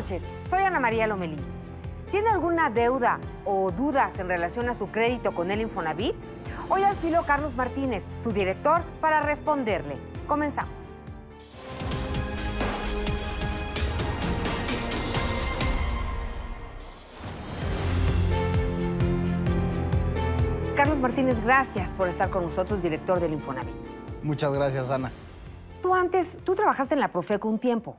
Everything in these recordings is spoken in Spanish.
noches, soy Ana María Lomelí. ¿Tiene alguna deuda o dudas en relación a su crédito con el Infonavit? Hoy al filo Carlos Martínez, su director, para responderle. Comenzamos. Carlos Martínez, gracias por estar con nosotros, director del Infonavit. Muchas gracias, Ana. Tú antes, tú trabajaste en la Profeco un tiempo.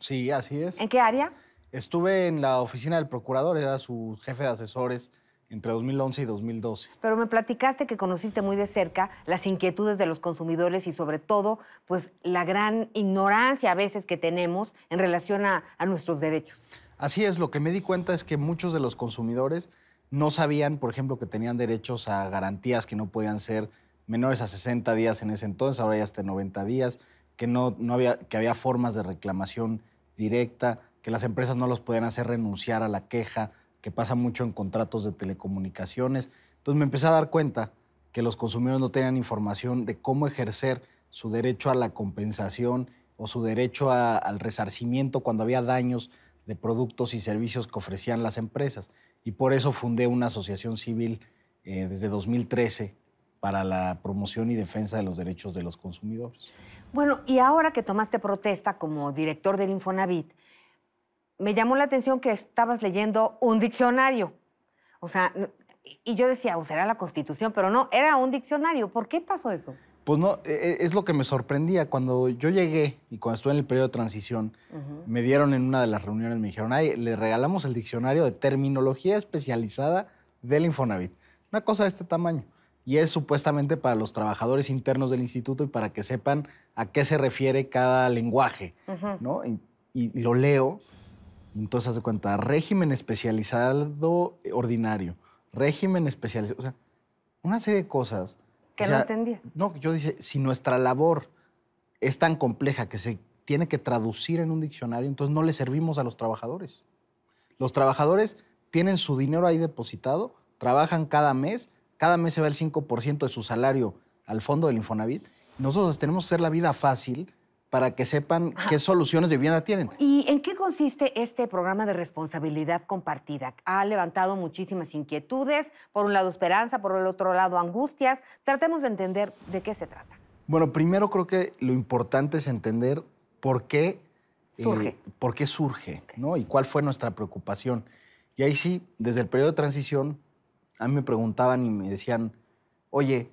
Sí, así es. ¿En qué área? Estuve en la oficina del procurador, era su jefe de asesores entre 2011 y 2012. Pero me platicaste que conociste muy de cerca las inquietudes de los consumidores y sobre todo, pues la gran ignorancia a veces que tenemos en relación a, nuestros derechos. Así es, lo que me di cuenta es que muchos de los consumidores no sabían, por ejemplo, que tenían derechos a garantías que no podían ser menores a 60 días en ese entonces, ahora ya hasta 90 días que, no, había, que había formas de reclamación directa, que las empresas no los podían hacer renunciar a la queja, que pasa mucho en contratos de telecomunicaciones. Entonces me empecé a dar cuenta que los consumidores no tenían información de cómo ejercer su derecho a la compensación o su derecho al resarcimiento cuando había daños de productos y servicios que ofrecían las empresas. Y por eso fundé una asociación civil eh, desde 2013 para la promoción y defensa de los derechos de los consumidores. Bueno, y ahora que tomaste protesta como director del Infonavit, me llamó la atención que estabas leyendo un diccionario. O sea, y yo decía, será la Constitución, pero no, era un diccionario. ¿Por qué pasó eso? Pues no, e, e, es lo que me sorprendía. Cuando yo llegué y cuando estuve en el periodo de transición, me dieron en una de las reuniones, me dijeron, ay, le regalamos el diccionario de terminología especializada del Infonavit. Una cosa de este tamaño y es supuestamente para los trabajadores internos del instituto y para que sepan a qué se refiere cada lenguaje, ¿no? Y, lo leo, entonces haz de cuenta, régimen especializado ordinario, régimen especializado, o sea, una serie de cosas. Que no entendía. No, yo dice, si nuestra labor es tan compleja que se tiene que traducir en un diccionario, entonces no le servimos a los trabajadores. Los trabajadores tienen su dinero ahí depositado, trabajan cada mes cada mes se va el 5% de su salario al fondo del Infonavit, nosotros tenemos que hacer la vida fácil para que sepan qué soluciones de vivienda tienen. ¿Y en qué consiste este programa de responsabilidad compartida? Ha levantado muchísimas inquietudes, por un lado esperanza, por el otro lado angustias. Tratemos de entender de qué se trata. Bueno, primero creo que lo importante es entender por qué eh, surge, por qué surge ¿no? y cuál fue nuestra preocupación. Y ahí sí, desde el periodo de transición, a mí me preguntaban y me decían, oye,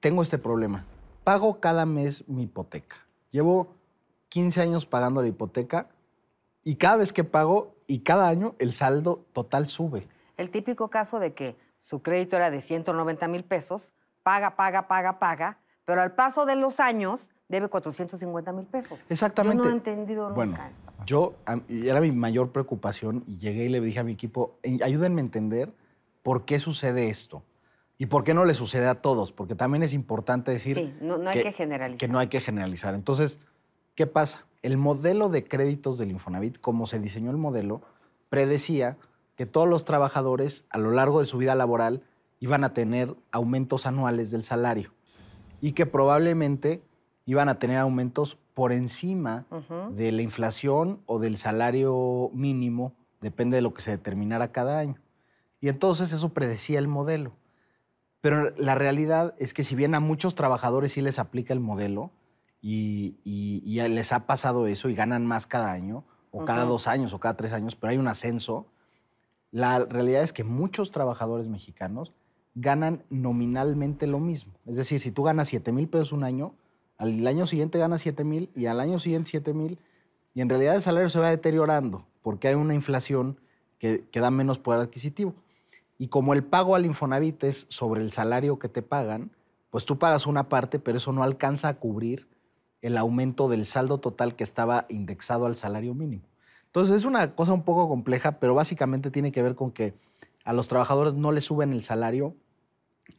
tengo este problema. Pago cada mes mi hipoteca. Llevo 15 años pagando la hipoteca y cada vez que pago y cada año el saldo total sube. El típico caso de que su crédito era de 190 mil pesos, paga, paga, paga, paga, pero al paso de los años debe 450 mil pesos. Exactamente. Yo no he entendido Bueno, yo, era mi mayor preocupación y llegué y le dije a mi equipo, ayúdenme a entender por qué sucede esto. ¿Y por qué no le sucede a todos? Porque también es importante decir... que, no hay que generalizar. Entonces, ¿qué pasa? El modelo de créditos del Infonavit, como se diseñó el modelo, predecía que todos los trabajadores a lo largo de su vida laboral iban a tener aumentos anuales del salario y que probablemente iban a tener aumentos por encima de la inflación o del salario mínimo, depende de lo que se determinara cada año. Y entonces eso predecía el modelo. Pero la realidad es que si bien a muchos trabajadores sí les aplica el modelo y, les ha pasado eso y ganan más cada año, o cada dos años, o cada tres años, pero hay un ascenso, la realidad es que muchos trabajadores mexicanos ganan nominalmente lo mismo. Es decir, si tú ganas 7 mil pesos un año, al año siguiente ganas 7 mil y al año siguiente 7 mil, y en realidad el salario se va deteriorando porque hay una inflación que, que da menos poder adquisitivo. Y como el pago al Infonavit es sobre el salario que te pagan, pues tú pagas una parte, pero eso no alcanza a cubrir el aumento del saldo total que estaba indexado al salario mínimo. Entonces es una cosa un poco compleja, pero básicamente tiene que ver con que a los trabajadores no les suben el salario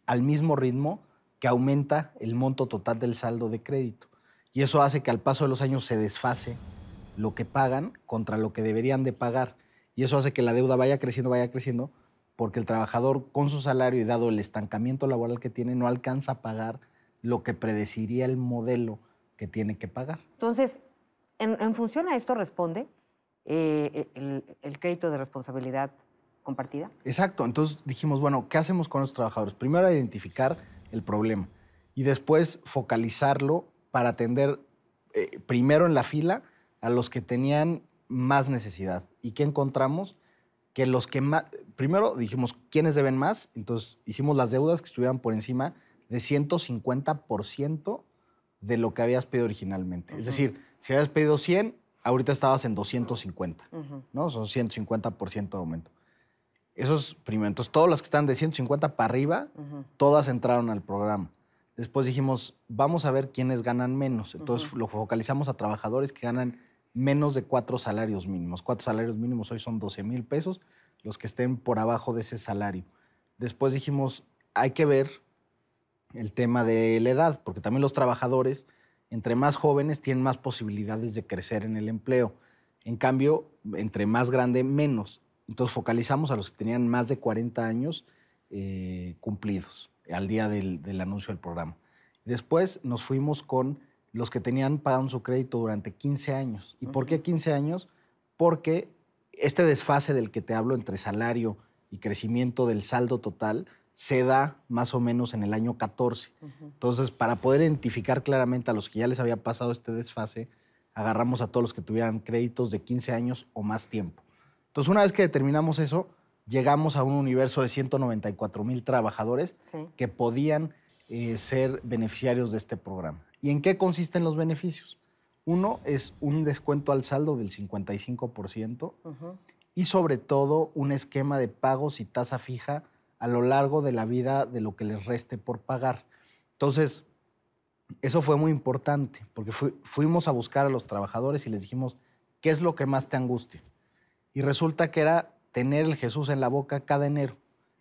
al mismo ritmo que aumenta el monto total del saldo de crédito. Y eso hace que al paso de los años se desfase lo que pagan contra lo que deberían de pagar. Y eso hace que la deuda vaya creciendo, vaya creciendo, porque el trabajador con su salario y dado el estancamiento laboral que tiene no alcanza a pagar lo que predeciría el modelo que tiene que pagar. Entonces, en, función a esto responde eh, el, crédito de responsabilidad compartida. Exacto, entonces dijimos, bueno, ¿qué hacemos con los trabajadores? Primero identificar el problema y después focalizarlo para atender eh, primero en la fila a los que tenían más necesidad. ¿Y qué encontramos? que los que más, primero dijimos quiénes deben más, entonces hicimos las deudas que estuvieran por encima de 150% de lo que habías pedido originalmente. Es decir, si habías pedido 100, ahorita estabas en 250, ¿no? Son 150% de aumento. Eso es primero. Entonces, todas las que están de 150 para arriba, todas entraron al programa. Después dijimos, vamos a ver quiénes ganan menos. Entonces, lo focalizamos a trabajadores que ganan menos de cuatro salarios mínimos. Cuatro salarios mínimos hoy son 12 mil pesos, los que estén por abajo de ese salario. Después dijimos, hay que ver el tema de la edad, porque también los trabajadores, entre más jóvenes, tienen más posibilidades de crecer en el empleo. En cambio, entre más grande, menos. Entonces focalizamos a los que tenían más de 40 años eh, cumplidos al día del, del anuncio del programa. Después nos fuimos con los que tenían pagando su crédito durante 15 años. ¿Y por qué 15 años? Porque este desfase del que te hablo entre salario y crecimiento del saldo total se da más o menos en el año 14. Entonces, para poder identificar claramente a los que ya les había pasado este desfase, agarramos a todos los que tuvieran créditos de 15 años o más tiempo. Entonces, una vez que determinamos eso, llegamos a un universo de 194 mil trabajadores que podían eh, ser beneficiarios de este programa. ¿Y en qué consisten los beneficios? Uno es un descuento al saldo del 55% y sobre todo un esquema de pagos y tasa fija a lo largo de la vida de lo que les reste por pagar. Entonces, eso fue muy importante porque fuimos a buscar a los trabajadores y les dijimos, ¿qué es lo que más te angustia? Y resulta que era tener el Jesús en la boca cada enero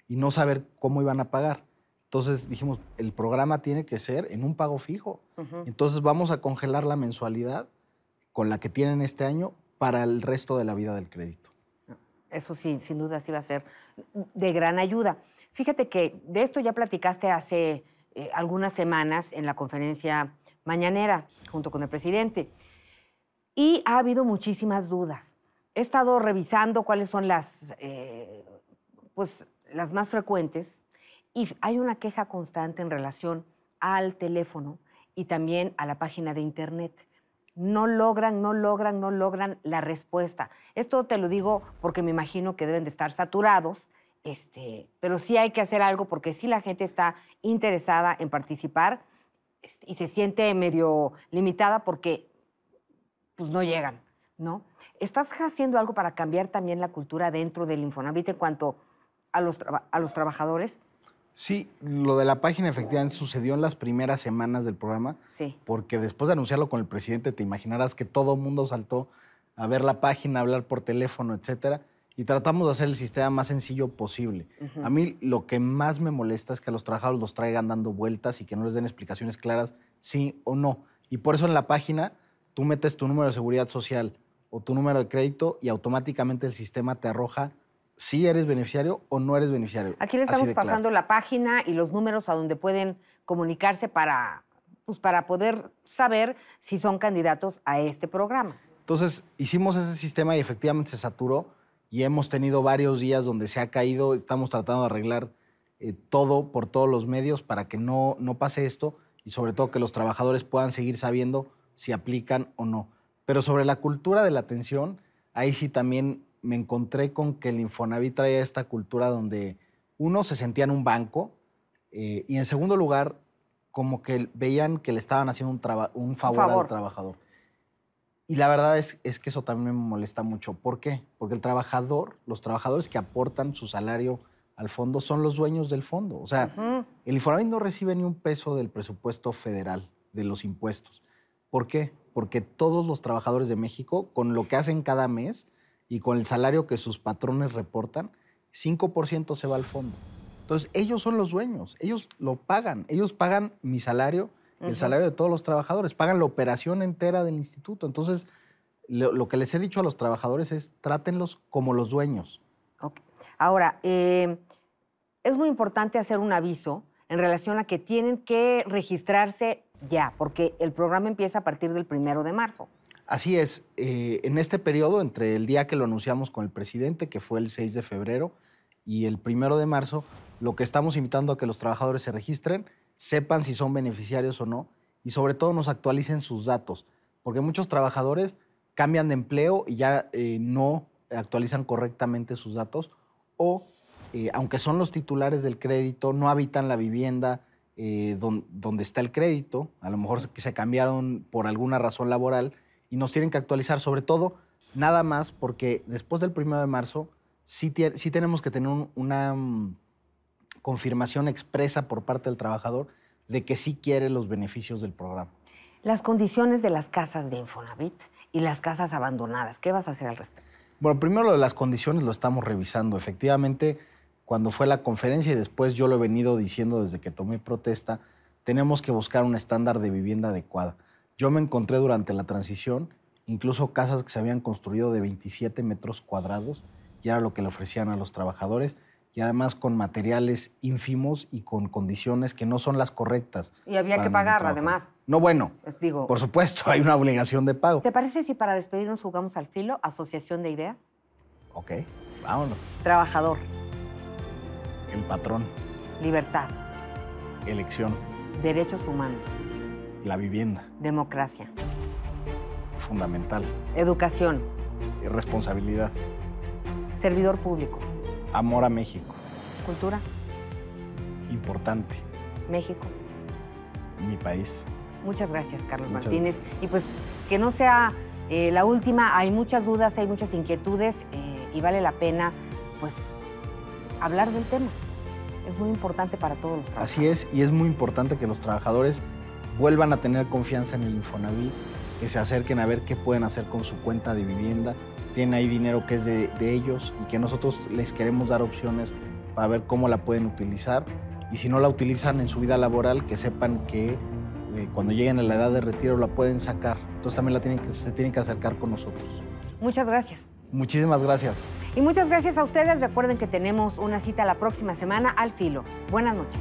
y no saber cómo iban a pagar. Entonces dijimos, el programa tiene que ser en un pago fijo. Entonces vamos a congelar la mensualidad con la que tienen este año para el resto de la vida del crédito. Eso sí, sin duda sí va a ser de gran ayuda. Fíjate que de esto ya platicaste hace eh, algunas semanas en la conferencia mañanera junto con el presidente. Y ha habido muchísimas dudas. He estado revisando cuáles son las, eh, pues, las más frecuentes y hay una queja constante en relación al teléfono y también a la página de Internet. No logran, no logran, no logran la respuesta. Esto te lo digo porque me imagino que deben de estar saturados, este, pero sí hay que hacer algo porque si sí la gente está interesada en participar este, y se siente medio limitada porque pues no llegan, ¿no? ¿Estás haciendo algo para cambiar también la cultura dentro del Infonavit en cuanto a los, a los trabajadores? Sí, lo de la página efectivamente sucedió en las primeras semanas del programa. Porque después de anunciarlo con el presidente, te imaginarás que todo el mundo saltó a ver la página, hablar por teléfono, etcétera. Y tratamos de hacer el sistema más sencillo posible. A mí lo que más me molesta es que a los trabajadores los traigan dando vueltas y que no les den explicaciones claras, sí o no. Y por eso en la página tú metes tu número de seguridad social o tu número de crédito y automáticamente el sistema te arroja si eres beneficiario o no eres beneficiario. Aquí le estamos pasando la página y los números a donde pueden comunicarse para, pues, para poder saber si son candidatos a este programa. Entonces, hicimos ese sistema y efectivamente se saturó y hemos tenido varios días donde se ha caído. Estamos tratando de arreglar eh, todo por todos los medios para que no, no pase esto y sobre todo que los trabajadores puedan seguir sabiendo si aplican o no. Pero sobre la cultura de la atención, ahí sí también me encontré con que el Infonavit traía esta cultura donde uno se sentía en un banco eh, y en segundo lugar, como que veían que le estaban haciendo un, favor, al trabajador. Y la verdad es, que eso también me molesta mucho. ¿Por qué? Porque el trabajador, los trabajadores que aportan su salario al fondo son los dueños del fondo. O sea, el Infonavit no recibe ni un peso del presupuesto federal, de los impuestos. ¿Por qué? Porque todos los trabajadores de México, con lo que hacen cada mes, y con el salario que sus patrones reportan, 5% se va al fondo. Entonces, ellos son los dueños, ellos lo pagan, ellos pagan mi salario, el salario de todos los trabajadores, pagan la operación entera del instituto. Entonces, lo, que les he dicho a los trabajadores es trátenlos como los dueños. Ahora, eh, es muy importante hacer un aviso en relación a que tienen que registrarse ya, porque el programa empieza a partir del primero de marzo. Así es, eh, en este periodo, entre el día que lo anunciamos con el presidente, que fue el 6 de febrero, y el 1 de marzo, lo que estamos invitando a que los trabajadores se registren, sepan si son beneficiarios o no, y sobre todo nos actualicen sus datos, porque muchos trabajadores cambian de empleo y ya eh, no actualizan correctamente sus datos, o eh, aunque son los titulares del crédito, no habitan la vivienda donde está el crédito, a lo mejor se cambiaron por alguna razón laboral, y nos tienen que actualizar, sobre todo, nada más porque después del 1 de marzo sí, tenemos que tener una mm, confirmación expresa por parte del trabajador de que sí quiere los beneficios del programa. Las condiciones de las casas de Infonavit y las casas abandonadas, ¿qué vas a hacer al respecto? Bueno, primero lo de las condiciones lo estamos revisando. Efectivamente, cuando fue la conferencia y después yo lo he venido diciendo desde que tomé protesta, tenemos que buscar un estándar de vivienda adecuada. Yo me encontré durante la transición incluso casas que se habían construido de 27 metros cuadrados y era lo que le ofrecían a los trabajadores y además con materiales ínfimos y con condiciones que no son las correctas. Y había que pagar además. No, bueno, digo, por supuesto, hay una obligación de pago. ¿Te parece si para despedirnos jugamos al filo, asociación de ideas? Ok, vámonos. Trabajador. El patrón. Libertad. Elección. Derechos humanos. La vivienda. Democracia. Fundamental. Educación. Responsabilidad. Servidor público. Amor a México. Cultura. Importante. México. Mi país. Muchas gracias, Carlos Martínez. Y pues que no sea eh, la última, hay muchas dudas, hay muchas inquietudes eh, y vale la pena pues hablar del tema. Es muy importante para todos. Así es, y es muy importante que los trabajadores vuelvan a tener confianza en el Infonavit, que se acerquen a ver qué pueden hacer con su cuenta de vivienda. Tienen ahí dinero que es de, ellos y que nosotros les queremos dar opciones para ver cómo la pueden utilizar. Y si no la utilizan en su vida laboral, que sepan que eh, cuando lleguen a la edad de retiro la pueden sacar. Entonces también la tienen que, se tienen que acercar con nosotros. Muchas gracias. Muchísimas gracias. Y muchas gracias a ustedes. Recuerden que tenemos una cita la próxima semana al filo. Buenas noches.